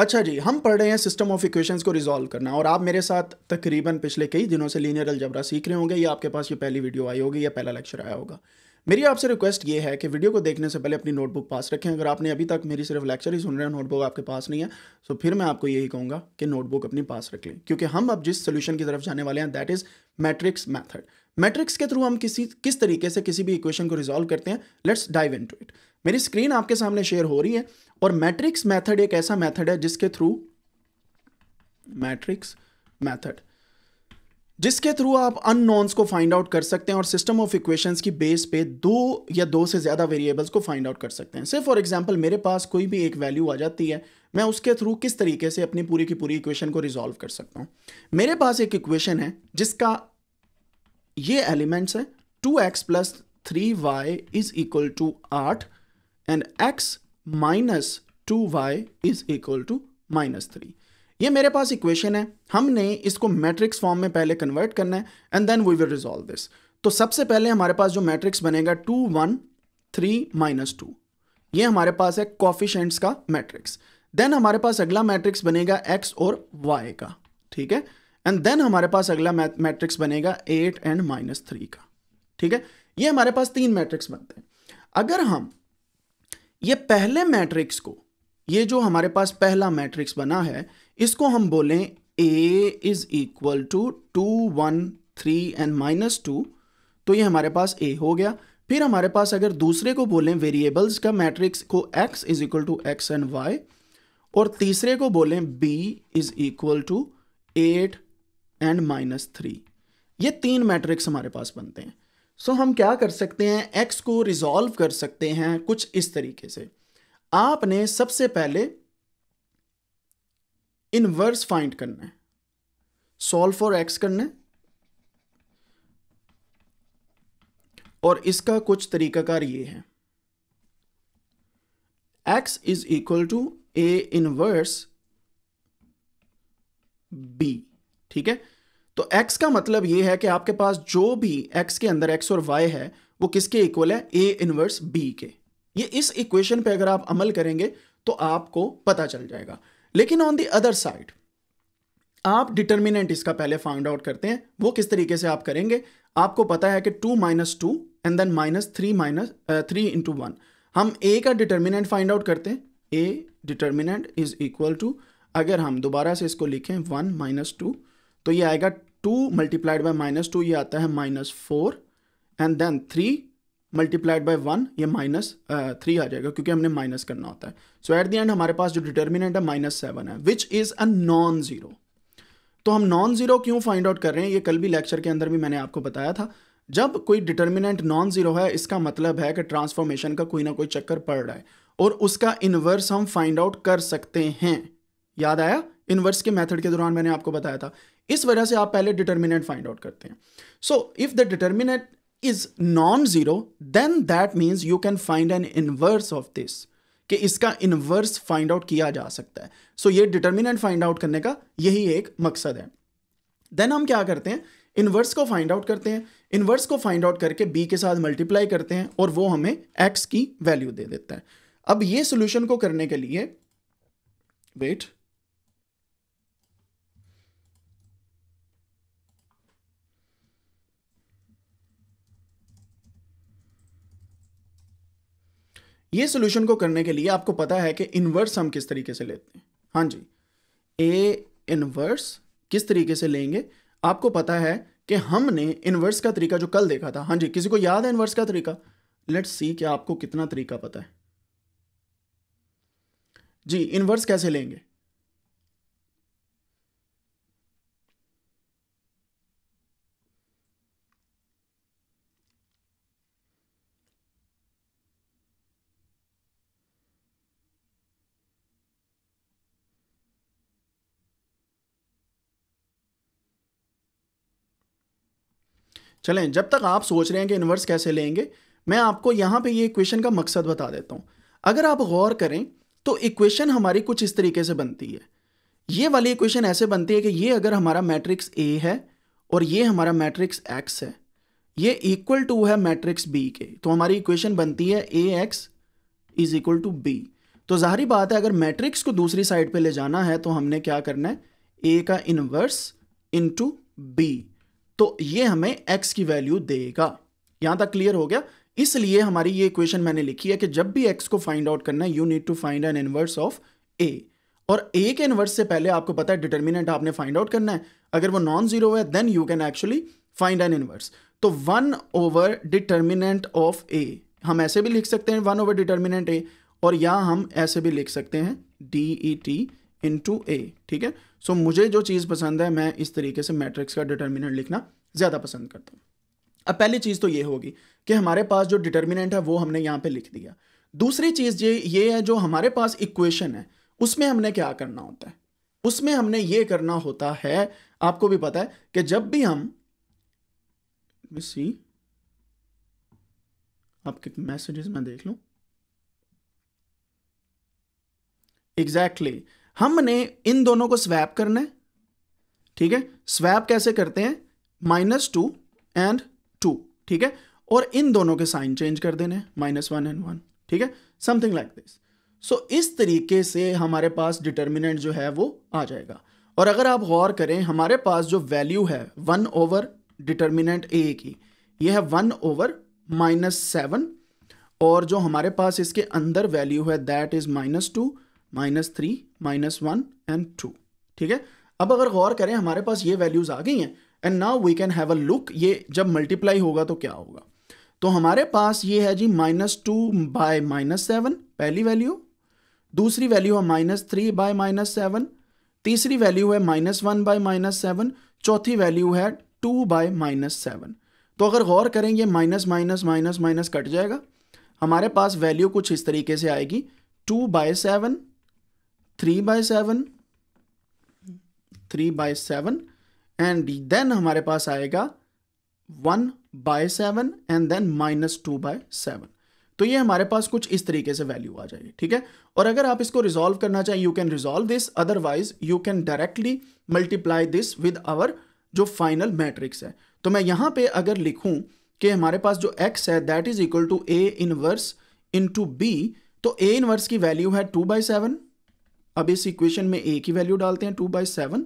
अच्छा जी हम पढ़ रहे हैं सिस्टम ऑफ इक्वेशंस को रिजॉल्व करना और आप मेरे साथ तकरीबन पिछले कई दिनों से लीनियर अलजबरा सीख रहे होंगे या आपके पास ये पहली वीडियो आई होगी या पहला लेक्चर आया होगा मेरी आपसे रिक्वेस्ट ये है कि वीडियो को देखने से पहले अपनी नोटबुक पास रखें अगर आपने अभी तक मेरी सिर्फ लेक्चर ही सुन रहे हैं नोटबुक आपके पास नहीं है तो फिर मैं आपको यही कहूँगा कि नोटबुक अपनी पास रख लें क्योंकि हम अब जिस सोल्यूशन की तरफ जाने वाले हैं that is matrix method matrix के थ्रू हम किसी किस तरीके से किसी भी इक्वेशन को रिजॉल्व करते हैं let's dive into it मेरी स्क्रीन आपके सामने शेयर हो रही है और मैट्रिक्स मेथड एक ऐसा मेथड है जिसके थ्रू मैट्रिक्स मेथड जिसके थ्रू आप अननोन्स को फाइंड आउट कर सकते हैं और सिस्टम ऑफ इक्वेशंस की बेस पे दो या दो से ज़्यादा वेरिएबल्स को फाइंड आउट कर सकते हैं सिर्फ फॉर एग्जांपल मेरे पास कोई भी एक वैल्यू आ जाती है मैं उसके थ्रू किस तरीके से अपनी पूरी की पूरी इक्वेशन को रिजॉल्व कर सकता हूं मेरे पास एक इक्वेशन है जिसका ये एलिमेंट्स है two x plus three y is equal to आठ and x minus two y is equal to minus three ये मेरे पास इक्वेशन है हमने इसको मैट्रिक्स फॉर्म में पहले कन्वर्ट करना है and then we will resolve this तो सबसे पहले हमारे पास जो मैट्रिक्स बनेगा two one three minus two ये हमारे पास है कॉफिशेंट्स का मैट्रिक्स देन हमारे पास अगला मैट्रिक्स बनेगा एक्स और वाई का ठीक है एंड देन हमारे पास अगला मैट्रिक्स बनेगा एट एंड माइनस थ्री का ठीक है ये हमारे पास तीन मैट्रिक्स बनते हैं अगर हम ये पहले मैट्रिक्स को ये जो हमारे पास पहला मैट्रिक्स बना है इसको हम बोलें A is equal to two one three and minus two तो ये हमारे पास ए हो गया फिर हमारे पास अगर दूसरे को बोलें वेरिएबल्स का मैट्रिक्स को x is equal to x and y और तीसरे को बोलें B is equal to eight and minus three ये तीन मैट्रिक्स हमारे पास बनते हैं सो हम क्या कर सकते हैं एक्स को रिजॉल्व कर सकते हैं कुछ इस तरीके से आपने सबसे पहले इनवर्स फाइंड करना है सॉल्व फॉर एक्स करना है और इसका कुछ तरीकाकार ये है x is equal to A inverse B ठीक है तो x का मतलब ये है कि आपके पास जो भी x के अंदर x और y है वो किसके इक्वल है a इनवर्स b के ये इस इक्वेशन पे अगर आप अमल करेंगे तो आपको पता चल जाएगा लेकिन ऑन दी अदर साइड आप डिटर्मिनेंट इसका पहले फाइंड आउट करते हैं वो किस तरीके से आप करेंगे आपको पता है कि two minus two and then minus three minus three into one हम ए का डिटर्मिनेंट फाइंड आउट करते हैं A determinant is equal to अगर हम दोबारा से इसको लिखें वन माइनस टू तो ये आएगा two multiplied by minus two ये आता है minus four and then three multiplied by one ये माइनस थ्री आ जाएगा क्योंकि हमने माइनस करना होता है सो एट द एंड हमारे पास जो डिटर्मिनेंट है माइनस सेवन है which is a non zero तो हम नॉन ज़ीरो क्यों फाइंड आउट कर रहे हैं ये कल भी लेक्चर के अंदर भी मैंने आपको बताया था जब कोई डिटर्मिनेंट नॉन ज़ीरो है इसका मतलब है कि ट्रांसफॉर्मेशन का कोई ना कोई चक्कर पड़ रहा है और उसका इनवर्स हम फाइंड आउट कर सकते हैं याद आया इनवर्स के मेथड के दौरान मैंने आपको बताया था इस वजह से आप पहले डिटर्मिनेंट फाइंड आउट करते हैं so if the determinant is non zero then that means you can find an inverse of this कि इसका इनवर्स फाइंड आउट किया जा सकता है सो so, ये डिटर्मिनेंट फाइंड आउट करने का यही एक मकसद है देन हम क्या करते हैं इनवर्स को फाइंड आउट करते हैं इनवर्स को फाइंड आउट करके बी के साथ मल्टीप्लाई करते हैं और वो हमें एक्स की वैल्यू दे देता है अब ये सोल्यूशन को करने के लिए वेट ये सोल्यूशन को करने के लिए आपको पता है कि इन्वर्स हम किस तरीके से लेते हैं हाँ जी ए इन्वर्स किस तरीके से लेंगे आपको पता है कि हमने इन्वर्स का तरीका जो कल देखा था हाँ जी किसी को याद है इन्वर्स का तरीका लेट्स सी कि आपको कितना तरीका पता है जी इन्वर्स कैसे लेंगे चलें जब तक आप सोच रहे हैं कि इन्वर्स कैसे लेंगे मैं आपको यहाँ पे ये इक्वेशन का मकसद बता देता हूँ अगर आप गौर करें तो इक्वेशन हमारी कुछ इस तरीके से बनती है ये वाली इक्वेशन ऐसे बनती है कि ये अगर हमारा मैट्रिक्स ए है और ये हमारा मैट्रिक्स एक्स है ये इक्वल टू है मैट्रिक्स बी के तो हमारी इक्वेशन बनती है A x is equal to B तो जाहरी बात है अगर मैट्रिक्स को दूसरी साइड पे ले जाना है तो हमने क्या करना है ए का इनवर्स इनटू बी तो ये हमें एक्स की वैल्यू देगा यहां तक क्लियर हो गया इसलिए हमारी ये इक्वेशन मैंने लिखी है कि जब भी एक्स को फाइंड आउट करना है you need to find an inverse of A और ए के इनवर्स से पहले आपको पता है डिटर्मिनेंट आपने फाइंड आउट करना है अगर वो नॉन जीरो है then you can actually find an inverse तो one over determinant of A हम ऐसे भी लिख सकते हैं वन ओवर डिटर्मिनेंट ए और या हम ऐसे भी लिख सकते हैं D E T into A ठीक है सो so, मुझे जो चीज़ पसंद है मैं इस तरीके से मैट्रिक्स का डिटर्मिनेंट लिखना ज़्यादा पसंद करता हूँ अब पहली चीज़ तो ये होगी कि हमारे पास जो डिटर्मिनेंट है वो हमने यहाँ पे लिख दिया दूसरी चीज़ ये ये है जो हमारे पास इक्वेशन है उसमें हमने क्या करना होता है उसमें हमने ये करना होता है आपको भी पता है कि जब भी हम सी आपके मैसेजेस में देख लू एग्जैक्टली exactly. हमने इन दोनों को स्वैप करना है ठीक है स्वैप कैसे करते हैं माइनस टू एंड टू ठीक है और इन दोनों के साइन चेंज कर देने माइनस वन एंड वन ठीक है समथिंग लाइक दिस सो इस तरीके से हमारे पास डिटर्मिनेंट जो है वो आ जाएगा और अगर आप गौर करें हमारे पास जो वैल्यू है वन ओवर डिटर्मिनेंट ए की यह है वन ओवर माइनस सेवन और जो हमारे पास इसके अंदर वैल्यू है that is minus two minus three minus one and two ठीक है अब अगर गौर करें हमारे पास ये वैल्यूज़ आ गई हैं and now we can have a look ये जब मल्टीप्लाई होगा तो क्या होगा तो हमारे पास ये है जी minus two by minus seven पहली वैल्यू दूसरी वैल्यू है minus three by minus seven तीसरी वैल्यू है minus one by minus seven चौथी वैल्यू है टू बाय माइनस सेवन तो अगर गौर करें ये minus minus minus minus cut जाएगा हमारे पास वैल्यू कुछ इस तरीके से आएगी two by seven three by seven three by seven and then हमारे पास आएगा one bye seven and then minus two by seven तो ये हमारे पास कुछ इस तरीके से वैल्यू आ जाएगी ठीक है और अगर आप इसको रिजोल्व करना चाहें you can resolve this otherwise you can directly multiply this with our जो फाइनल मैट्रिक्स है तो मैं यहां पे अगर लिखूं कि हमारे पास जो एक्स है that is equal to A inverse into B तो ए इनवर्स की वैल्यू है टू बाई सेवन अब इस इक्वेशन में ए की वैल्यू डालते हैं टू बाई सेवन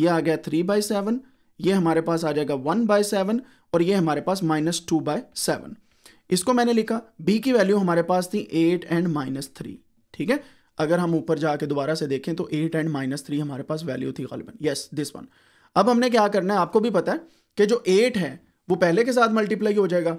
ये आ गया थ्री बाई सेवन ये हमारे पास आ जाएगा वन बाय सेवन और ये हमारे पास माइनस टू बाय सेवन इसको मैंने लिखा बी की वैल्यू हमारे पास थी एट एंड माइनस थ्री ठीक है अगर हम ऊपर जाके दोबारा से देखें तो एट एंड माइनस थ्री हमारे पास वैल्यू थी गलबन यस दिस वन अब हमने क्या करना है आपको भी पता है कि जो एट है वो पहले के साथ मल्टीप्लाई हो जाएगा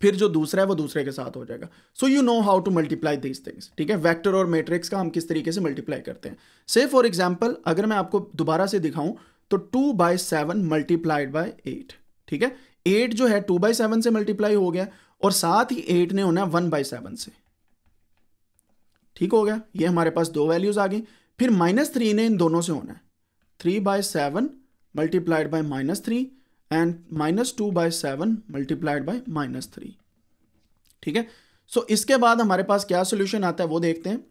फिर जो दूसरा है वो दूसरे के साथ हो जाएगा so you know how to multiply these things ठीक है वेक्टर और मैट्रिक्स का हम किस तरीके से मल्टीप्लाई करते हैं से फॉर एग्जाम्पल अगर मैं आपको दोबारा से दिखाऊं तो two by seven multiplied by eight ठीक है एट जो है टू बाई सेवन से मल्टीप्लाई हो गया और साथ ही एट ने होना वन बाई सेवन से ठीक हो गया ये हमारे पास दो वैल्यूज आ गई फिर माइनस थ्री ने इन दोनों से होना है three by seven multiplied by minus three and minus two by seven multiplied by minus three ठीक है सो so, इसके बाद हमारे पास क्या सोल्यूशन आता है वो देखते हैं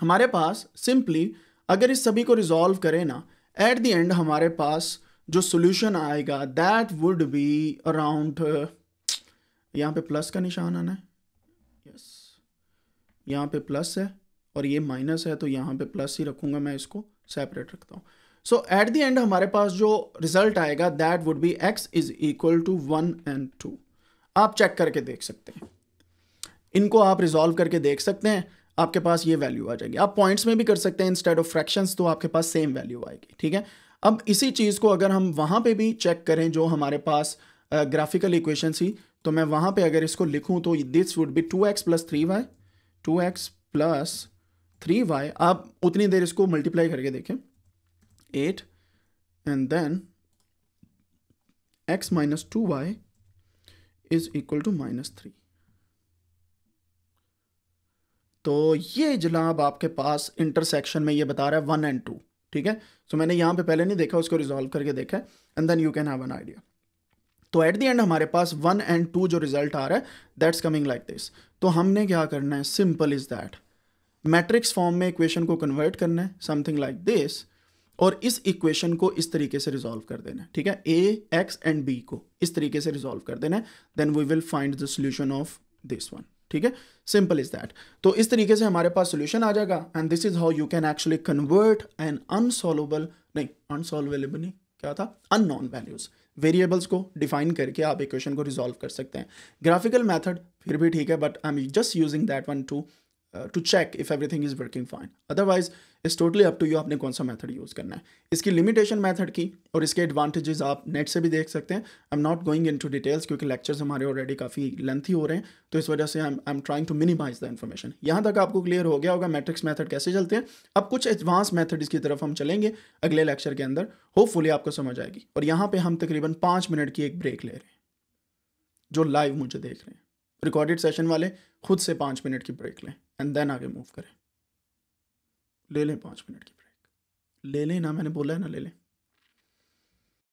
हमारे पास सिंपली अगर इस सभी को रिजॉल्व करें ना एट द एंड हमारे पास जो सोल्यूशन आएगा दैट वुड बी अराउंड यहाँ पे प्लस का निशान आना है यस यहाँ पे प्लस है और ये माइनस है तो यहाँ पे प्लस ही रखूँगा मैं इसको सेपरेट रखता हूँ सो एट द एंड हमारे पास जो रिजल्ट आएगा that would be x is equal to one and two आप चेक करके देख सकते हैं इनको आप रिजॉल्व करके देख सकते हैं आपके पास ये वैल्यू आ जाएगी आप पॉइंट्स में भी कर सकते हैं इंस्टेड ऑफ फ्रैक्शन तो आपके पास सेम वैल्यू आएगी ठीक है अब इसी चीज़ को अगर हम वहाँ पे भी चेक करें जो हमारे पास ग्राफिकल इक्वेशन थी तो मैं वहाँ पे अगर इसको लिखूँ तो this would be two x plus three y two x plus three y आप उतनी देर इसको मल्टीप्लाई करके देखें 8 and then x minus 2y is equal to minus three तो ये जनाब आपके पास इंटरसेक्शन में ये बता रहा है वन एंड टू ठीक है सो so मैंने यहां पे पहले नहीं देखा उसको रिजोल्व करके देखा and then you can have an idea तो एट द एंड हमारे पास वन एंड टू जो रिजल्ट आ रहा है दैट्स कमिंग लाइक दिस तो हमने क्या करना है simple is that matrix form में इक्वेशन को कन्वर्ट करना है समथिंग लाइक दिस और इस इक्वेशन को इस तरीके से रिजॉल्व कर देना है ठीक है ए एक्स एंड बी को इस तरीके से रिजॉल्व कर देना है then we will find the solution of this one ठीक है सिंपल इज दैट तो इस तरीके से हमारे पास सोल्यूशन आ जाएगा and this is how you can actually convert an unsolvable नहीं अनसॉल्वेबल नहीं क्या था अननोन वैल्यूज वेरिएबल्स को डिफाइन करके आप इक्वेशन को रिजॉल्व कर सकते हैं ग्राफिकल मेथड फिर भी ठीक है but I am just using that one too to check if everything is working fine otherwise is totally up to you आपने कौन सा मेथड यूज़ करना है इसकी लिमिटेशन मेथड की और इसके एडवांटेजेस आप नेट से भी देख सकते हैं I am not going into details क्योंकि लेक्चर्स हमारे ऑलरेडी काफ़ी लेंथी हो रहे हैं तो इस वजह से I am trying to minimize the information यहाँ तक आपको क्लियर हो गया होगा मैट्रिक्स मैथड कैसे चलते हैं अब कुछ एडवांस मैथड इसकी तरफ हम चलेंगे अगले लेक्चर के अंदर होपफुली आपको समझ आएगी और यहाँ पर हम तकरीबन पाँच मिनट की एक ब्रेक ले रहे हैं जो लाइव मुझे देख रहे हैं रिकॉर्डेड सेशन वाले खुद से पाँच मिनट की ब्रेक लें एंड देन आगे मूव करें ले लें पाँच मिनट की ब्रेक ले लें ना मैंने बोला है ना ले लें